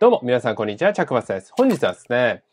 どうも、皆さん、こんにちは。着松です。本日はですね、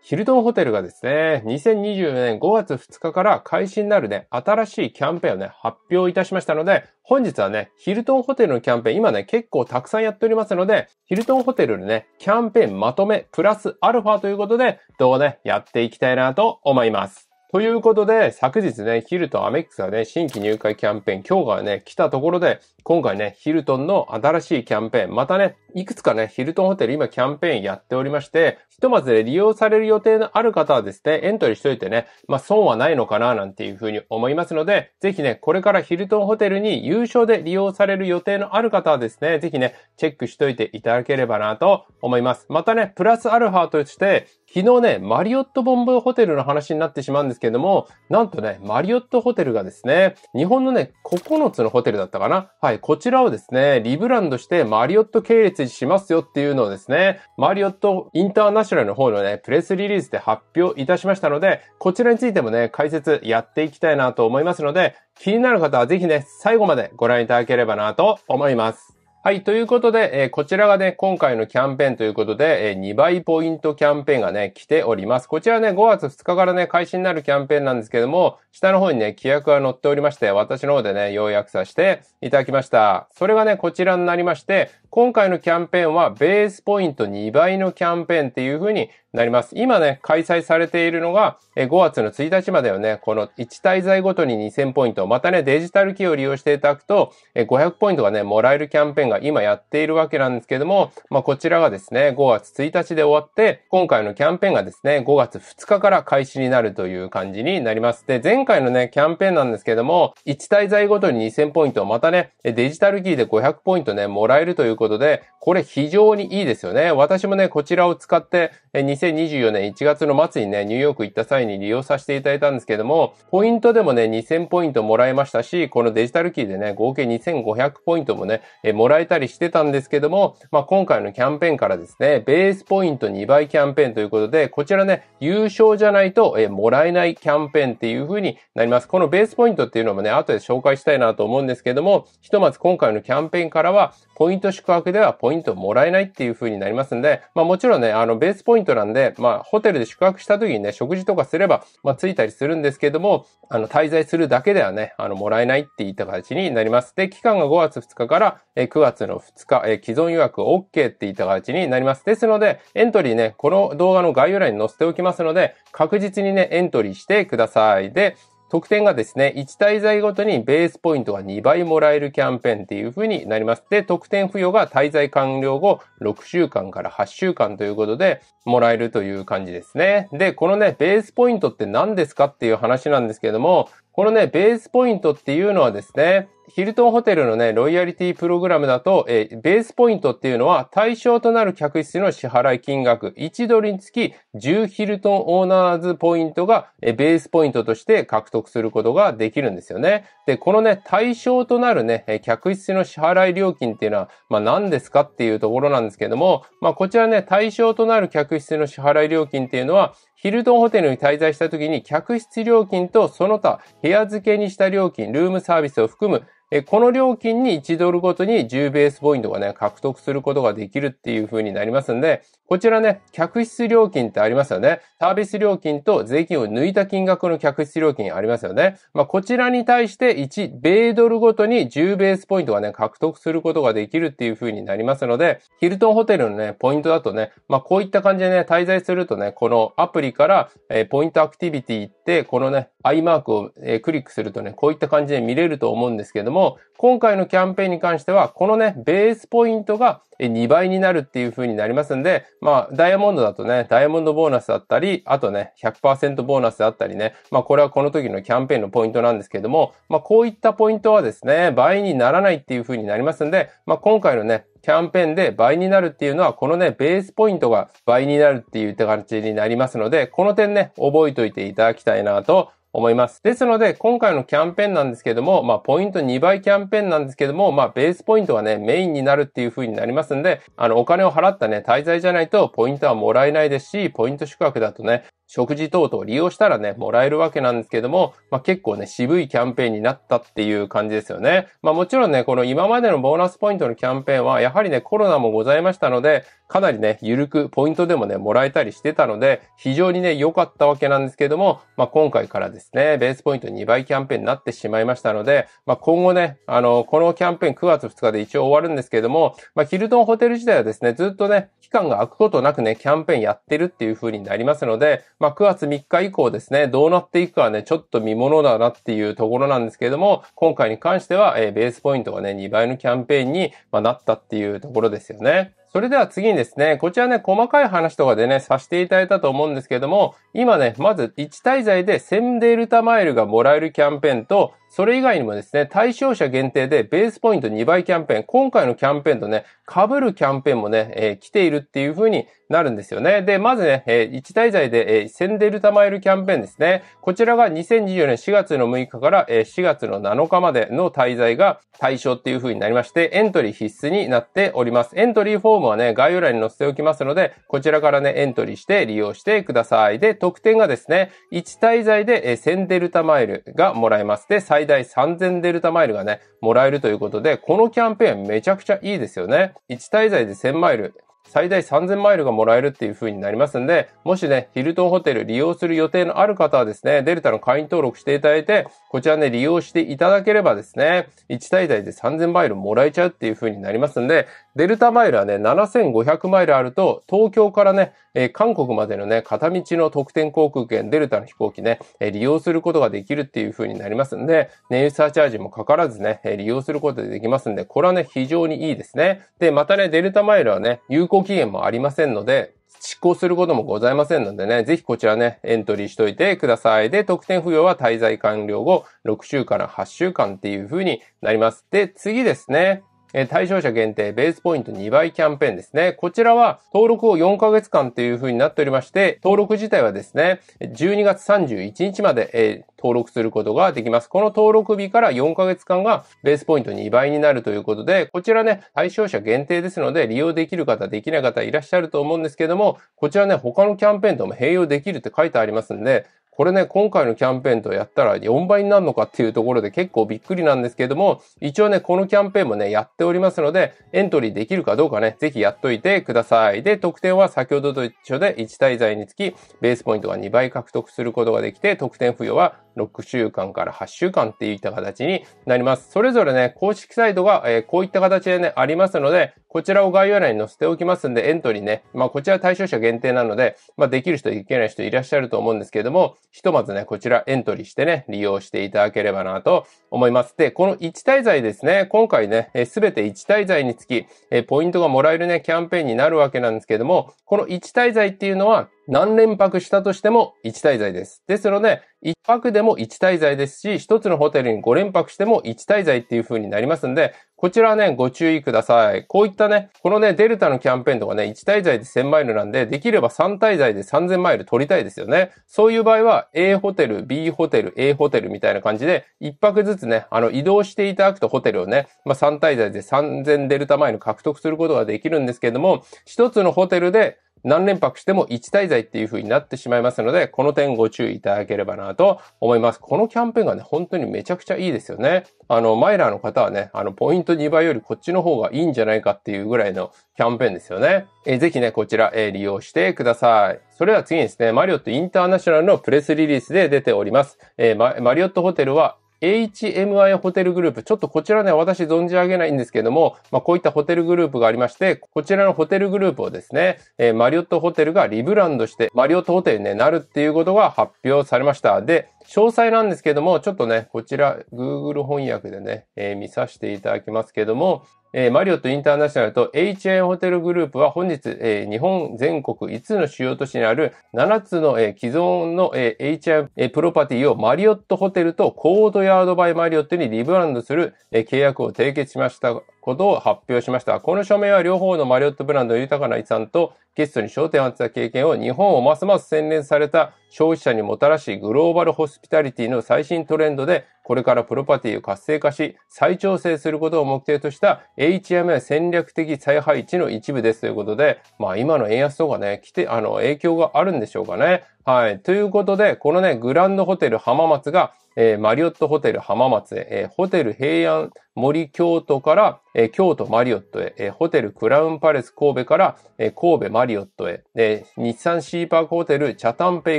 ヒルトンホテルがですね、2024年5月2日から開始になるね、新しいキャンペーンをね、発表いたしましたので、本日はね、ヒルトンホテルのキャンペーン、今ね、結構たくさんやっておりますので、ヒルトンホテルのね、キャンペーンまとめ、プラスアルファということで、動画ね、やっていきたいなと思います。ということで、昨日ね、ヒルトンアメックスがね、新規入会キャンペーン、今日がね、来たところで、今回ね、ヒルトンの新しいキャンペーン、またね、いくつかね、ヒルトンホテル今キャンペーンやっておりまして、ひとまずね、利用される予定のある方はですね、エントリーしといてね、まあ損はないのかななんていうふうに思いますので、ぜひね、これからヒルトンホテルに優勝で利用される予定のある方はですね、ぜひね、チェックしといていただければなと思います。またね、プラスアルファとして、昨日ね、マリオットボンブホテルの話になってしまうんですけれども、なんとね、マリオットホテルがですね、日本のね、9つのホテルだったかなはい、こちらをですね、リブランドしてマリオット系列ジしますよっていうのをですね、マリオットインターナショナルの方のね、プレスリリースで発表いたしましたので、こちらについてもね、解説やっていきたいなと思いますので、気になる方はぜひね、最後までご覧いただければなと思います。はい。ということで、えー、こちらがね、今回のキャンペーンということで、えー、2倍ポイントキャンペーンがね、来ております。こちらね、5月2日からね、開始になるキャンペーンなんですけども、下の方にね、規約が載っておりまして、私の方でね、要約させていただきました。それがね、こちらになりまして、今回のキャンペーンは、ベースポイント2倍のキャンペーンっていう風になります。今ね、開催されているのが、5月の1日まではね、この1滞在ごとに2000ポイント、またね、デジタルキーを利用していただくと、500ポイントがね、もらえるキャンペーンが今やっているわけなんですけども、まあ、こちらがですね、5月1日で終わって、今回のキャンペーンがですね、5月2日から開始になるという感じになります。で、前回のね、キャンペーンなんですけども、1滞在ごとに2000ポイント、またね、デジタルキーで500ポイントね、もらえるということで、これ非常にいいですよね。私もね、こちらを使って、2000 2024年1月の末にね、ニューヨーク行った際に利用させていただいたんですけども、ポイントでもね、2000ポイントもらえましたし、このデジタルキーでね、合計2500ポイントもね、えもらえたりしてたんですけども、まあ、今回のキャンペーンからですね、ベースポイント2倍キャンペーンということで、こちらね、優勝じゃないと、えもらえないキャンペーンっていう風になります。このベースポイントっていうのもね、後で紹介したいなと思うんですけども、ひとまず今回のキャンペーンからは、ポイント宿泊ではポイントもらえないっていう風になりますんで、まあもちろんね、あの、ベースポイントなんんで、まあ、ホテルで宿泊した時にね、食事とかすれば、まあ、ついたりするんですけども、あの、滞在するだけではね、あの、もらえないって言った形になります。で、期間が5月2日から、え9月の2日、え既存予約 OK って言った形になります。ですので、エントリーね、この動画の概要欄に載せておきますので、確実にね、エントリーしてください。で、得点がですね、1滞在ごとにベースポイントが2倍もらえるキャンペーンっていう風になります。で、得点付与が滞在完了後6週間から8週間ということで、もらえるという感じですね。で、このね、ベースポイントって何ですかっていう話なんですけども、このね、ベースポイントっていうのはですね、ヒルトンホテルのね、ロイヤリティプログラムだと、えー、ベースポイントっていうのは対象となる客室の支払い金額、1ドルにつき10ヒルトンオーナーズポイントが、えー、ベースポイントとして獲得することができるんですよね。で、このね、対象となるね、え客室の支払い料金っていうのは、まあ何ですかっていうところなんですけども、まあこちらね、対象となる客室の支払い料金っていうのは、ヒルトンホテルに滞在した時に客室料金とその他部屋付けにした料金、ルームサービスを含むえこの料金に1ドルごとに10ベースポイントがね、獲得することができるっていう風になりますんで、こちらね、客室料金ってありますよね。サービス料金と税金を抜いた金額の客室料金ありますよね。まあ、こちらに対して1、米ドルごとに10ベースポイントがね、獲得することができるっていう風になりますので、ヒルトンホテルのね、ポイントだとね、まあ、こういった感じでね、滞在するとね、このアプリから、えポイントアクティビティって、このね、アイマークを、えクリックするとね、こういった感じで見れると思うんですけども、も、今回のキャンペーンに関しては、このね、ベースポイントが2倍になるっていう風になりますんで、まあ、ダイヤモンドだとね、ダイヤモンドボーナスだったり、あとね、100%ボーナスだったりね、まあ、これはこの時のキャンペーンのポイントなんですけども、まあ、こういったポイントはですね、倍にならないっていう風になりますんで、まあ、今回のね、キャンペーンで倍になるっていうのは、このね、ベースポイントが倍になるっていう形になりますので、この点ね、覚えておいていただきたいなと思います。ですので、今回のキャンペーンなんですけども、まあ、ポイント2倍キャンペーンなんですけども、まあ、ベースポイントがね、メインになるっていう風になりますんで、あの、お金を払ったね、滞在じゃないと、ポイントはもらえないですし、ポイント宿泊だとね、食事等々利用したらね、もらえるわけなんですけども、まあ、結構ね、渋いキャンペーンになったっていう感じですよね。まあ、もちろんね、この今までのボーナスポイントのキャンペーンは、やはりね、コロナもございましたので、かなりね、ゆるくポイントでもね、もらえたりしてたので、非常にね、良かったわけなんですけども、まあ、今回からですね、ベースポイント2倍キャンペーンになってしまいましたので、まあ、今後ね、あの、このキャンペーン9月2日で一応終わるんですけども、まあ、ヒルトンホテル自体はですね、ずっとね、期間が空くことなくね、キャンペーンやってるっていう風になりますので、まあ、9月3日以降ですね、どうなっていくかはね、ちょっと見物だなっていうところなんですけれども、今回に関しては、えー、ベースポイントがね、2倍のキャンペーンに、まあ、なったっていうところですよね。それでは次にですね、こちらね、細かい話とかでね、させていただいたと思うんですけども、今ね、まず1滞在で1000デルタマイルがもらえるキャンペーンと、それ以外にもですね、対象者限定でベースポイント2倍キャンペーン、今回のキャンペーンとね、被るキャンペーンもね、えー、来ているっていう風になるんですよね。で、まずね、えー、1滞在で、えー、センデルタマイルキャンペーンですね。こちらが2024年4月の6日から、えー、4月の7日までの滞在が対象っていう風になりまして、エントリー必須になっております。エントリーフォームはね、概要欄に載せておきますので、こちらからね、エントリーして利用してください。で、特典がですね、1滞在で、えー、センデルタマイルがもらえます。で、最最大3000デルタマイルがね、もらえるということで、このキャンペーンめちゃくちゃいいですよね。1滞在で1000マイル、最大3000マイルがもらえるっていう風になりますんで、もしね、ヒルトンホテル利用する予定のある方はですね、デルタの会員登録していただいて、こちらね、利用していただければですね、1滞在で3000マイルもらえちゃうっていう風になりますんで、デルタマイルはね、7500マイルあると、東京からね、え韓国までのね、片道の特典航空券、デルタの飛行機ね、え利用することができるっていう風になりますんで、燃油サーチャージもかからずね、え利用することでできますんで、これはね、非常にいいですね。で、またね、デルタマイルはね、有効期限もありませんので、執行することもございませんのでね、ぜひこちらね、エントリーしといてください。で、特典付与は滞在完了後、6週から8週間っていう風になります。で、次ですね。え対象者限定ベースポイント2倍キャンペーンですね。こちらは登録を4ヶ月間という風になっておりまして、登録自体はですね、12月31日まで、え登録することができます。この登録日から4ヶ月間がベースポイント2倍になるということで、こちらね、対象者限定ですので、利用できる方、できない方いらっしゃると思うんですけども、こちらね、他のキャンペーンとも併用できるって書いてありますんで、これね、今回のキャンペーンとやったら4倍になるのかっていうところで結構びっくりなんですけれども、一応ね、このキャンペーンもね、やっておりますので、エントリーできるかどうかね、ぜひやっといてください。で、得点は先ほどと一緒で1滞在につき、ベースポイントが2倍獲得することができて、得点付与は6週間から8週間っていった形になります。それぞれね、公式サイトが、えー、こういった形でね、ありますので、こちらを概要欄に載せておきますんで、エントリーね。まあ、こちら対象者限定なので、まあ、できる人、いけない人いらっしゃると思うんですけれども、ひとまずね、こちらエントリーしてね、利用していただければなと思います。で、この1滞在ですね、今回ね、すべて1滞在につき、ポイントがもらえるね、キャンペーンになるわけなんですけれども、この1滞在っていうのは、何連泊したとしても1滞在です。ですので、1泊でも1滞在ですし、1つのホテルに5連泊しても1滞在っていう風になりますんで、こちらはね、ご注意ください。こういったね、このね、デルタのキャンペーンとかね、1滞在で1000マイルなんで、できれば3滞在で3000マイル取りたいですよね。そういう場合は、A ホテル、B ホテル、A ホテルみたいな感じで、1泊ずつね、あの、移動していただくとホテルをね、まあ、3滞在で3000デルタマイル獲得することができるんですけれども、1つのホテルで、何連泊しても1滞在っていう風になってしまいますので、この点ご注意いただければなと思います。このキャンペーンがね、本当にめちゃくちゃいいですよね。あの、マイラーの方はね、あの、ポイント2倍よりこっちの方がいいんじゃないかっていうぐらいのキャンペーンですよね。えー、ぜひね、こちら、えー、利用してください。それでは次にですね、マリオットインターナショナルのプレスリリースで出ております。えー、マリオットホテルは HMI ホテルグループ。ちょっとこちらね、私存じ上げないんですけども、まあ、こういったホテルグループがありまして、こちらのホテルグループをですね、えー、マリオットホテルがリブランドして、マリオットホテルに、なるっていうことが発表されました。で、詳細なんですけども、ちょっとね、こちら、Google 翻訳でね、えー、見させていただきますけども、えー、マリオットインターナショナルと HI ホテルグループは本日、えー、日本全国5つの主要都市にある7つの、えー、既存の、えー、HI、えー、プロパティをマリオットホテルとコードヤードバイマリオットにリブランドする、えー、契約を締結しました。ことを発表しました。この署名は両方のマリオットブランドの豊かな遺産とゲストに焦点を当てた経験を日本をますます洗練された消費者にもたらしグローバルホスピタリティの最新トレンドでこれからプロパティを活性化し再調整することを目的とした h m 戦略的再配置の一部ですということで、まあ今の円安とかね、来て、あの影響があるんでしょうかね。はい。ということで、このね、グランドホテル浜松がえー、マリオットホテル浜松へ、えー、ホテル平安森京都から、えー、京都マリオットへ、えー、ホテルクラウンパレス神戸から、えー、神戸マリオットへ、えー、日産シーパークホテル茶ペ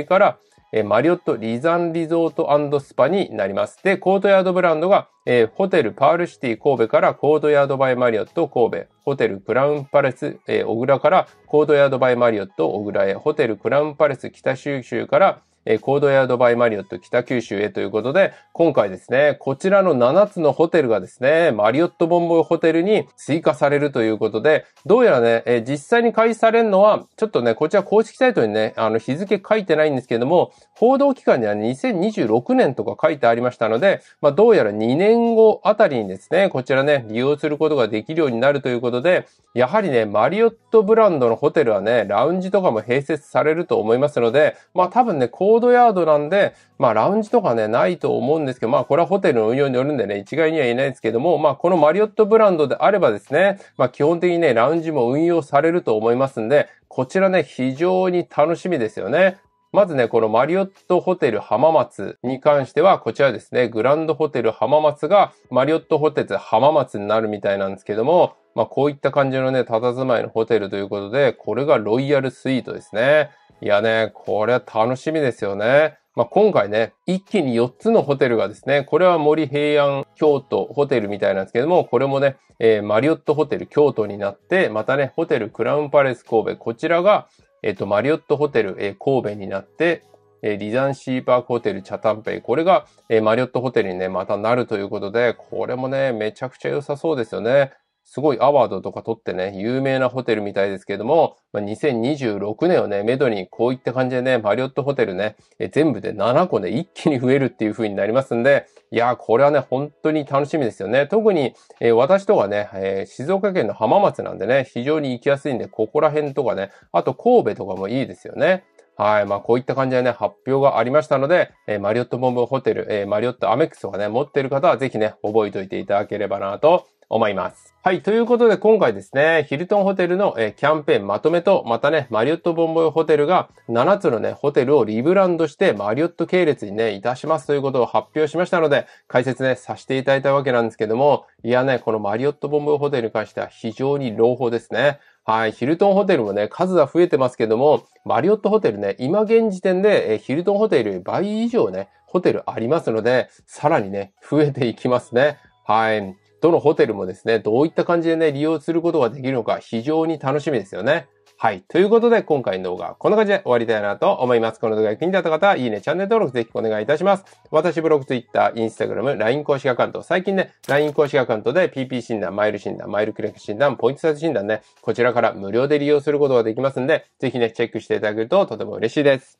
イから、えー、マリオットリザンリゾートスパになります。で、コートヤードブランドが、えー、ホテルパールシティ神戸からコートヤードバイマリオット神戸、ホテルクラウンパレス、えー、小倉からコートヤードバイマリオット小倉へ、ホテルクラウンパレス北九州から、えコードヤードバイマリオット北九州へということで、今回ですね、こちらの7つのホテルがですね、マリオットボンボイホテルに追加されるということで、どうやらね、え実際に開始されるのは、ちょっとね、こちら公式サイトにね、あの、日付書いてないんですけども、報道期間には2026年とか書いてありましたので、まあ、どうやら2年後あたりにですね、こちらね、利用することができるようになるということで、やはりね、マリオットブランドのホテルはね、ラウンジとかも併設されると思いますので、まあ、多分ね、ードヤードなんで、まあラウンジとかね、ないと思うんですけど、まあこれはホテルの運用によるんでね、一概には言えないですけども、まあこのマリオットブランドであればですね、まあ基本的にね、ラウンジも運用されると思いますんで、こちらね、非常に楽しみですよね。まずね、このマリオットホテル浜松に関しては、こちらですね、グランドホテル浜松がマリオットホテル浜松になるみたいなんですけども、まあこういった感じのね、佇まいのホテルということで、これがロイヤルスイートですね。いやね、これは楽しみですよね。まあ、今回ね、一気に4つのホテルがですね、これは森平安京都ホテルみたいなんですけども、これもね、えー、マリオットホテル京都になって、またね、ホテルクラウンパレス神戸、こちらが、えっ、ー、と、マリオットホテル、えー、神戸になって、えー、リザンシーパークホテルチャタンペイ、これが、えー、マリオットホテルにね、またなるということで、これもね、めちゃくちゃ良さそうですよね。すごいアワードとか取ってね、有名なホテルみたいですけれども、まあ、2026年をね、めどにこういった感じでね、マリオットホテルね、え全部で7個で、一気に増えるっていう風になりますんで、いやー、これはね、本当に楽しみですよね。特に、えー、私とかね、えー、静岡県の浜松なんでね、非常に行きやすいんで、ここら辺とかね、あと神戸とかもいいですよね。はい。まあ、こういった感じでね、発表がありましたので、えー、マリオットボンボンホテル、えー、マリオットアメックスとかね、持ってる方はぜひね、覚えておいていただければなと思います。はい。ということで、今回ですね、ヒルトンホテルの、えー、キャンペーンまとめと、またね、マリオットボンボンホテルが7つのね、ホテルをリブランドしてマリオット系列にね、いたしますということを発表しましたので、解説ね、させていただいたわけなんですけども、いやね、このマリオットボンボンホテルに関しては非常に朗報ですね。はい。ヒルトンホテルもね、数は増えてますけども、マリオットホテルね、今現時点で、えヒルトンホテル倍以上ね、ホテルありますので、さらにね、増えていきますね。はい。どのホテルもですね、どういった感じでね、利用することができるのか非常に楽しみですよね。はい。ということで、今回の動画、はこんな感じで終わりたいなと思います。この動画が気になった方は、いいね、チャンネル登録ぜひお願いいたします。私、ブログ、ツイッター、インスタグラム、LINE 公式アカウント、最近ね、LINE 公式アカウントで PP 診断、マイル診断、マイルクレック診断、ポイントサイズ診断ね、こちらから無料で利用することができますんで、ぜひね、チェックしていただけるととても嬉しいです。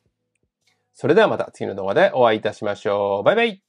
それではまた次の動画でお会いいたしましょう。バイバイ